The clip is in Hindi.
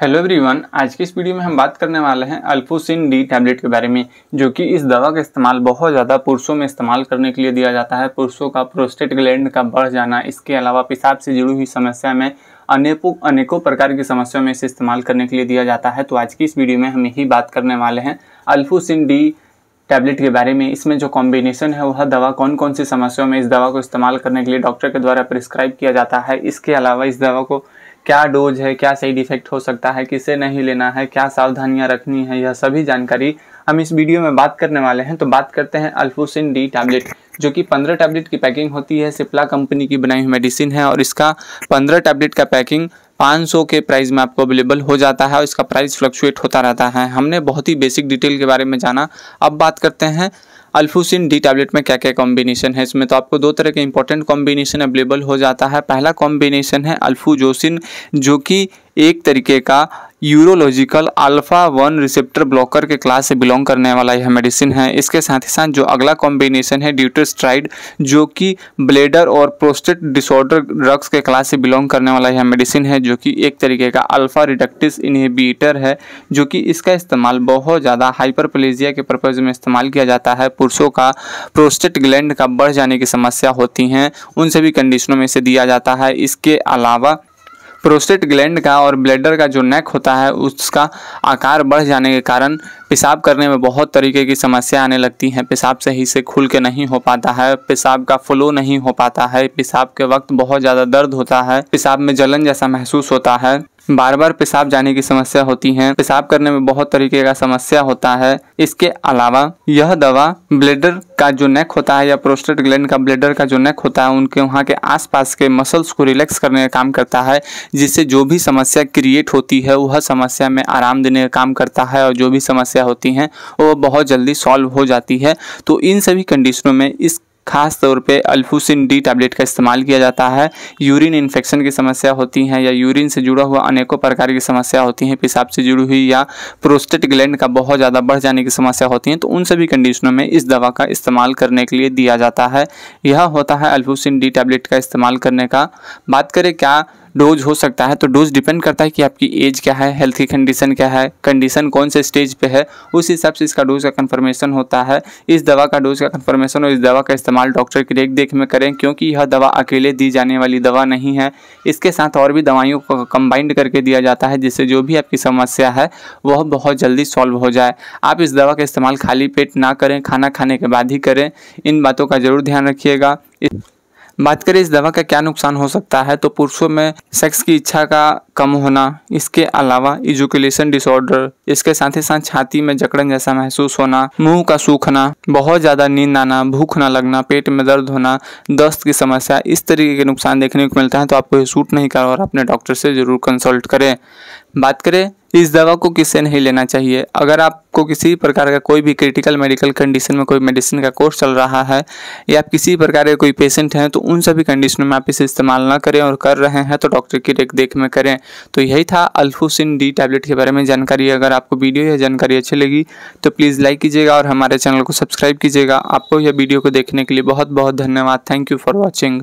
हेलो एवरीवन आज की इस वीडियो में हम बात करने वाले हैं अल्फोसिन डी टैबलेट के बारे में जो कि इस दवा का इस्तेमाल बहुत ज़्यादा पुरुषों में इस्तेमाल करने के लिए दिया जाता है पुरुषों का प्रोस्टेट ग्लैंड का बढ़ जाना इसके अलावा पेशाब से जुड़ी हुई समस्या में अनेकों अनेकों प्रकार की समस्याओं में इसे इस्तेमाल करने के लिए दिया जाता है तो आज की इस वीडियो में हम यही बात करने वाले हैं अल्फोसिन डी टैबलेट के बारे में इसमें जो कॉम्बिनेशन है वह दवा कौन कौन सी समस्याओं में इस दवा को इस्तेमाल करने के लिए डॉक्टर के द्वारा प्रिस्क्राइब किया जाता है इसके अलावा इस दवा को क्या डोज है क्या साइड इफेक्ट हो सकता है किसे नहीं लेना है क्या सावधानियां रखनी है यह सभी जानकारी हम इस वीडियो में बात करने वाले हैं तो बात करते हैं अल्फोसिन डी टैबलेट जो कि पंद्रह टैबलेट की पैकिंग होती है सिप्ला कंपनी की बनाई हुई मेडिसिन है और इसका पंद्रह टैबलेट का पैकिंग 500 के प्राइस में आपको अवेलेबल हो जाता है और इसका प्राइस फ्लक्चुएट होता रहता है हमने बहुत ही बेसिक डिटेल के बारे में जाना अब बात करते हैं अल्फूसिन डी टैबलेट में क्या क्या कॉम्बिनेशन है इसमें तो आपको दो तरह के इंपॉर्टेंट कॉम्बिनेशन अवेलेबल हो जाता है पहला कॉम्बिनेशन है अल्फूजोसिन जो कि एक तरीके का urological alpha one receptor blocker के क्लास से बिलोंग करने वाला यह मेडिसिन है इसके साथ ही साथ जो अगला कॉम्बिनेशन है ड्यूटोस्ट्राइड जो कि ब्लेडर और प्रोस्टेट डिसऑर्डर ड्रग्स के क्लास से बिलोंग करने वाला यह मेडिसिन है जो कि एक तरीके का अल्फा रिडक्टिस इनहेबिटर है जो कि इसका इस्तेमाल बहुत ज़्यादा हाइपर के पर्पज़ में इस्तेमाल किया जाता है पुरुषों का प्रोस्टेट ग्लैंड का बढ़ जाने की समस्या होती हैं उन सभी कंडीशनों में इसे दिया जाता है इसके अलावा प्रोस्टेट ग्लैंड का और ब्लैडर का जो नेक होता है उसका आकार बढ़ जाने के कारण पेशाब करने में बहुत तरीके की समस्या आने लगती हैं पेशाब सही से खुल के नहीं हो पाता है पेशाब का फ्लो नहीं हो पाता है पेशाब के वक्त बहुत ज़्यादा दर्द होता है पेशाब में जलन जैसा महसूस होता है बार बार पेशाब जाने की समस्या होती है पेशाब करने में बहुत तरीके का समस्या होता है इसके अलावा यह दवा ब्लेडर का जो नेक होता है या प्रोस्टेट ग्लैंड का ब्लेडर का जो नेक होता है उनके वहाँ के आसपास के मसल्स को रिलैक्स करने का काम करता है जिससे जो भी समस्या क्रिएट होती है वह समस्या में आराम देने का काम करता है और जो भी समस्या होती है वह बहुत जल्दी सॉल्व हो जाती है तो इन सभी कंडीशनों में इस खास तौर पे अल्फूसिन डी टैबलेट का इस्तेमाल किया जाता है यूरिन इन्फेक्शन की समस्या होती हैं या यूरिन से जुड़ा हुआ अनेकों प्रकार की समस्या होती हैं पेशाब से जुड़ी हुई या प्रोस्टेट ग्लैंड का बहुत ज़्यादा बढ़ जाने की समस्या होती है तो उन सभी कंडीशनों में इस दवा का इस्तेमाल करने के लिए दिया जाता है यह होता है अल्फूसिन डी टैबलेट का इस्तेमाल करने का बात करें क्या डोज हो सकता है तो डोज डिपेंड करता है कि आपकी एज क्या है हेल्थ की कंडीशन क्या है कंडीशन कौन से स्टेज पे है उस हिसाब से इसका डोज का कन्फर्मेशन होता है इस दवा का डोज का कन्फर्मेशन और इस दवा का इस्तेमाल डॉक्टर की देख देख में करें क्योंकि यह दवा अकेले दी जाने वाली दवा नहीं है इसके साथ और भी दवाइयों को कंबाइंड करके दिया जाता है जिससे जो भी आपकी समस्या है वह बहुत जल्दी सॉल्व हो जाए आप इस दवा का इस्तेमाल खाली पेट ना करें खाना खाने के बाद ही करें इन बातों का ज़रूर ध्यान रखिएगा बात करें इस दवा का क्या नुकसान हो सकता है तो पुरुषों में सेक्स की इच्छा का कम होना इसके अलावा इजुकुलेशन डिसऑर्डर इसके साथ ही साथ छाती में जकड़न जैसा महसूस होना मुंह का सूखना बहुत ज़्यादा नींद आना भूख ना लगना पेट में दर्द होना दस्त की समस्या इस तरीके के नुकसान देखने को मिलता है तो आपको ये सूट नहीं करो और अपने डॉक्टर से ज़रूर कंसल्ट करें बात करें इस दवा को किसे नहीं लेना चाहिए अगर आपको किसी प्रकार का कोई भी क्रिटिकल मेडिकल कंडीशन में कोई मेडिसिन का कोर्स चल रहा है या आप किसी प्रकार के कोई पेशेंट हैं तो उन सभी कंडीशनों में आप इसे इस्तेमाल ना करें और कर रहे हैं तो डॉक्टर की देख देख में करें तो यही था अल्फोसिन डी टैबलेट के बारे में जानकारी अगर आपको वीडियो या जानकारी अच्छी लगी तो प्लीज़ लाइक कीजिएगा और हमारे चैनल को सब्सक्राइब कीजिएगा आपको यह वीडियो को देखने के लिए बहुत बहुत धन्यवाद थैंक यू फॉर वॉचिंग